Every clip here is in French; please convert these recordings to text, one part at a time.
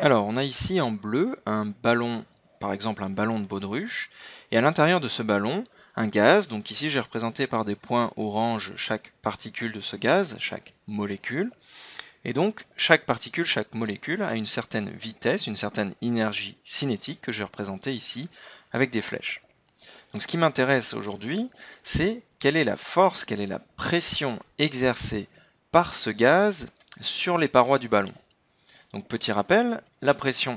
Alors, on a ici en bleu un ballon, par exemple un ballon de baudruche, et à l'intérieur de ce ballon, un gaz, donc ici j'ai représenté par des points orange chaque particule de ce gaz, chaque molécule, et donc chaque particule, chaque molécule a une certaine vitesse, une certaine énergie cinétique que j'ai représentée ici avec des flèches. Donc ce qui m'intéresse aujourd'hui, c'est quelle est la force, quelle est la pression exercée par ce gaz sur les parois du ballon. Donc petit rappel, la pression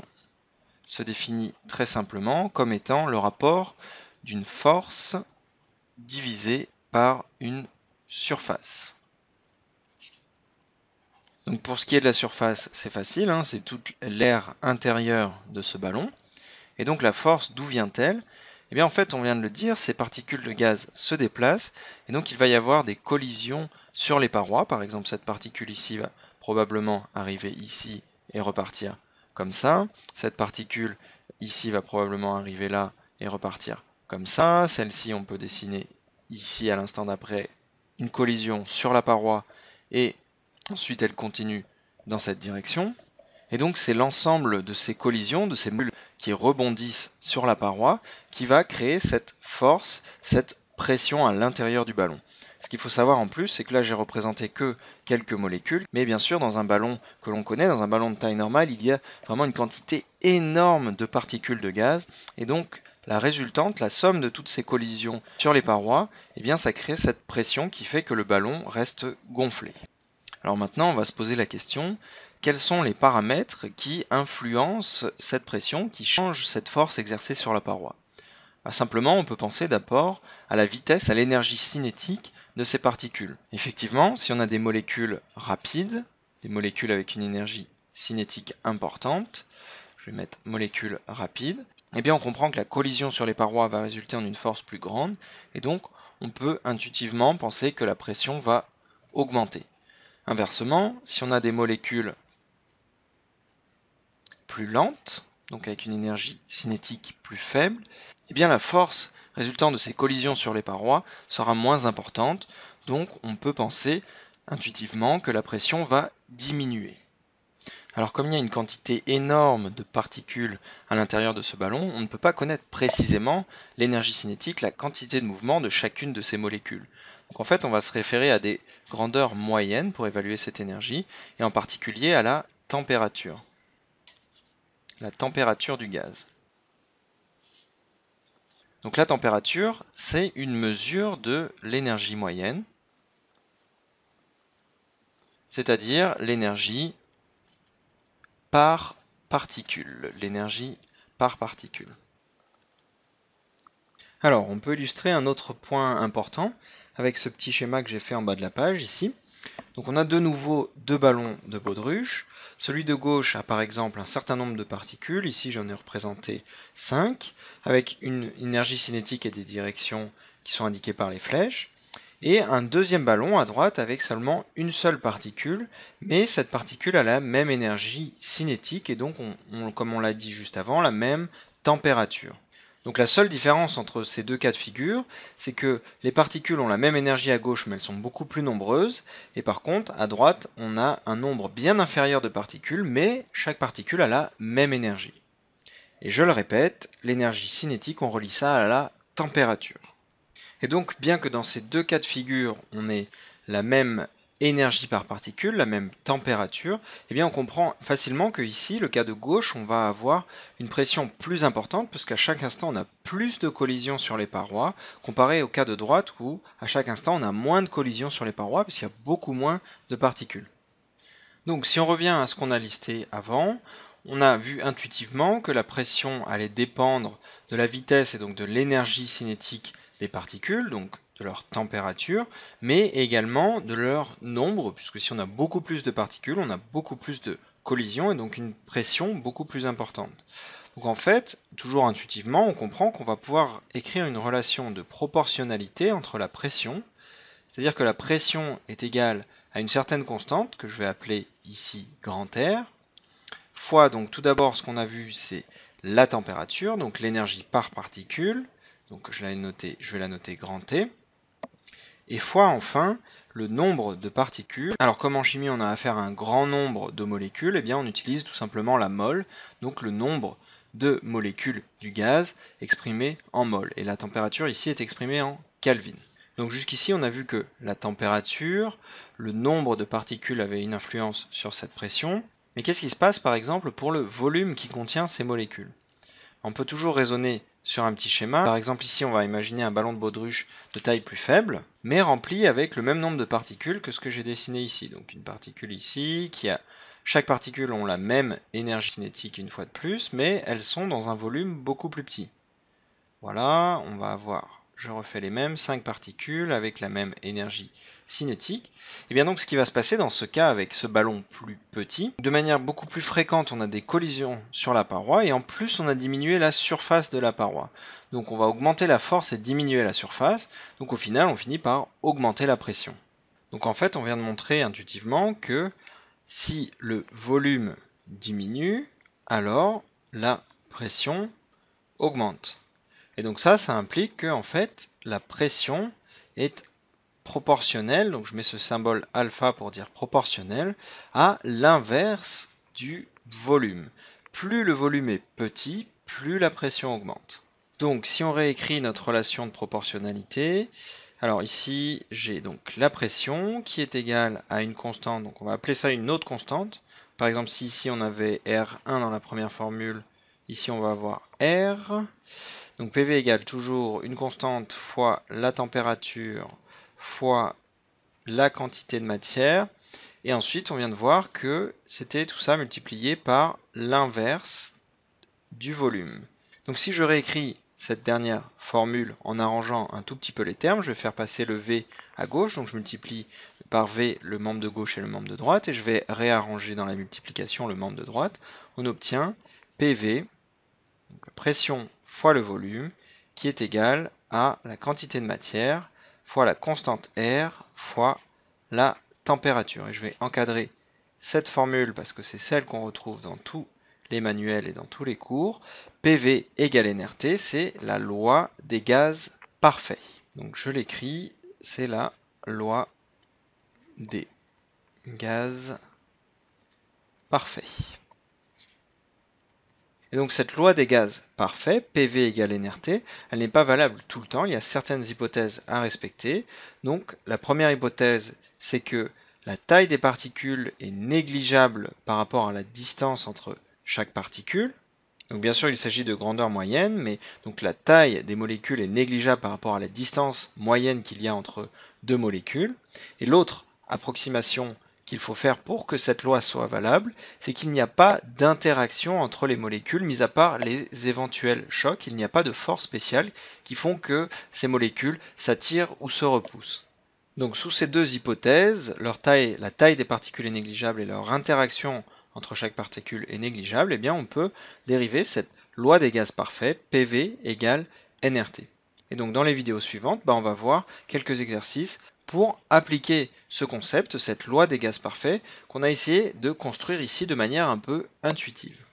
se définit très simplement comme étant le rapport d'une force divisée par une surface. Donc pour ce qui est de la surface, c'est facile, hein, c'est toute l'air intérieur de ce ballon. Et donc la force, d'où vient-elle Eh bien en fait, on vient de le dire, ces particules de gaz se déplacent, et donc il va y avoir des collisions sur les parois. Par exemple, cette particule ici va probablement arriver ici et repartir comme ça. Cette particule ici va probablement arriver là et repartir comme ça. Celle-ci, on peut dessiner ici à l'instant d'après une collision sur la paroi et ensuite elle continue dans cette direction. Et donc c'est l'ensemble de ces collisions, de ces mules qui rebondissent sur la paroi, qui va créer cette force, cette pression à l'intérieur du ballon. Ce qu'il faut savoir en plus, c'est que là j'ai représenté que quelques molécules, mais bien sûr dans un ballon que l'on connaît, dans un ballon de taille normale, il y a vraiment une quantité énorme de particules de gaz, et donc la résultante, la somme de toutes ces collisions sur les parois, eh bien ça crée cette pression qui fait que le ballon reste gonflé. Alors maintenant, on va se poser la question, quels sont les paramètres qui influencent cette pression, qui changent cette force exercée sur la paroi ah, Simplement, on peut penser d'abord à la vitesse, à l'énergie cinétique de ces particules. Effectivement, si on a des molécules rapides, des molécules avec une énergie cinétique importante, je vais mettre molécules rapides, eh bien on comprend que la collision sur les parois va résulter en une force plus grande, et donc on peut intuitivement penser que la pression va augmenter. Inversement, si on a des molécules plus lentes, donc avec une énergie cinétique plus faible, eh bien la force résultant de ces collisions sur les parois sera moins importante, donc on peut penser intuitivement que la pression va diminuer. Alors comme il y a une quantité énorme de particules à l'intérieur de ce ballon, on ne peut pas connaître précisément l'énergie cinétique, la quantité de mouvement de chacune de ces molécules. Donc en fait, on va se référer à des grandeurs moyennes pour évaluer cette énergie, et en particulier à la température la température du gaz. Donc la température, c'est une mesure de l'énergie moyenne, c'est-à-dire l'énergie par particule, l'énergie par particule. Alors, on peut illustrer un autre point important avec ce petit schéma que j'ai fait en bas de la page ici. Donc on a de nouveau deux ballons de baudruche. Celui de gauche a par exemple un certain nombre de particules, ici j'en ai représenté 5, avec une énergie cinétique et des directions qui sont indiquées par les flèches. Et un deuxième ballon à droite avec seulement une seule particule, mais cette particule a la même énergie cinétique et donc, comme on l'a dit juste avant, la même température. Donc la seule différence entre ces deux cas de figure, c'est que les particules ont la même énergie à gauche mais elles sont beaucoup plus nombreuses, et par contre à droite on a un nombre bien inférieur de particules mais chaque particule a la même énergie. Et je le répète, l'énergie cinétique on relie ça à la température. Et donc bien que dans ces deux cas de figure on ait la même énergie par particule, la même température, eh bien on comprend facilement que ici, le cas de gauche, on va avoir une pression plus importante parce qu'à chaque instant on a plus de collisions sur les parois comparé au cas de droite où à chaque instant on a moins de collisions sur les parois puisqu'il y a beaucoup moins de particules. Donc si on revient à ce qu'on a listé avant, on a vu intuitivement que la pression allait dépendre de la vitesse et donc de l'énergie cinétique des particules, donc de leur température, mais également de leur nombre, puisque si on a beaucoup plus de particules, on a beaucoup plus de collisions et donc une pression beaucoup plus importante. Donc en fait, toujours intuitivement, on comprend qu'on va pouvoir écrire une relation de proportionnalité entre la pression, c'est-à-dire que la pression est égale à une certaine constante, que je vais appeler ici grand R, fois donc tout d'abord ce qu'on a vu c'est la température, donc l'énergie par particule, donc je, noté, je vais la noter grand T, et fois enfin, le nombre de particules. Alors comme en chimie on a affaire à un grand nombre de molécules, eh bien on utilise tout simplement la mole, donc le nombre de molécules du gaz exprimées en mol. Et la température ici est exprimée en Kelvin. Donc jusqu'ici on a vu que la température, le nombre de particules avait une influence sur cette pression. Mais qu'est-ce qui se passe par exemple pour le volume qui contient ces molécules On peut toujours raisonner sur un petit schéma. Par exemple ici on va imaginer un ballon de baudruche de taille plus faible, mais rempli avec le même nombre de particules que ce que j'ai dessiné ici. Donc une particule ici, qui a chaque particule ont la même énergie cinétique une fois de plus, mais elles sont dans un volume beaucoup plus petit. Voilà, on va avoir je refais les mêmes 5 particules avec la même énergie cinétique. Et eh bien donc ce qui va se passer dans ce cas avec ce ballon plus petit, de manière beaucoup plus fréquente on a des collisions sur la paroi et en plus on a diminué la surface de la paroi. Donc on va augmenter la force et diminuer la surface, donc au final on finit par augmenter la pression. Donc en fait on vient de montrer intuitivement que si le volume diminue, alors la pression augmente. Et donc ça, ça implique que fait, la pression est proportionnelle, donc je mets ce symbole alpha pour dire proportionnel, à l'inverse du volume. Plus le volume est petit, plus la pression augmente. Donc si on réécrit notre relation de proportionnalité, alors ici j'ai donc la pression qui est égale à une constante, donc on va appeler ça une autre constante. Par exemple si ici on avait R1 dans la première formule, Ici, on va avoir R. Donc PV égale toujours une constante fois la température fois la quantité de matière. Et ensuite, on vient de voir que c'était tout ça multiplié par l'inverse du volume. Donc si je réécris cette dernière formule en arrangeant un tout petit peu les termes, je vais faire passer le V à gauche, donc je multiplie par V le membre de gauche et le membre de droite, et je vais réarranger dans la multiplication le membre de droite. On obtient PV la pression fois le volume, qui est égal à la quantité de matière fois la constante R fois la température. Et je vais encadrer cette formule parce que c'est celle qu'on retrouve dans tous les manuels et dans tous les cours. PV égale NRT, c'est la loi des gaz parfaits. Donc je l'écris, c'est la loi des gaz parfaits. Et donc cette loi des gaz parfaits, PV égale NRT, elle n'est pas valable tout le temps, il y a certaines hypothèses à respecter. Donc la première hypothèse, c'est que la taille des particules est négligeable par rapport à la distance entre chaque particule. Donc bien sûr, il s'agit de grandeur moyenne, mais donc la taille des molécules est négligeable par rapport à la distance moyenne qu'il y a entre deux molécules. Et l'autre approximation qu'il faut faire pour que cette loi soit valable, c'est qu'il n'y a pas d'interaction entre les molécules, mis à part les éventuels chocs, il n'y a pas de force spéciale qui font que ces molécules s'attirent ou se repoussent. Donc sous ces deux hypothèses, leur taille, la taille des particules est négligeable et leur interaction entre chaque particule est négligeable, et eh bien on peut dériver cette loi des gaz parfaits, PV égale NRT. Et donc dans les vidéos suivantes, bah, on va voir quelques exercices pour appliquer ce concept, cette loi des gaz parfaits qu'on a essayé de construire ici de manière un peu intuitive.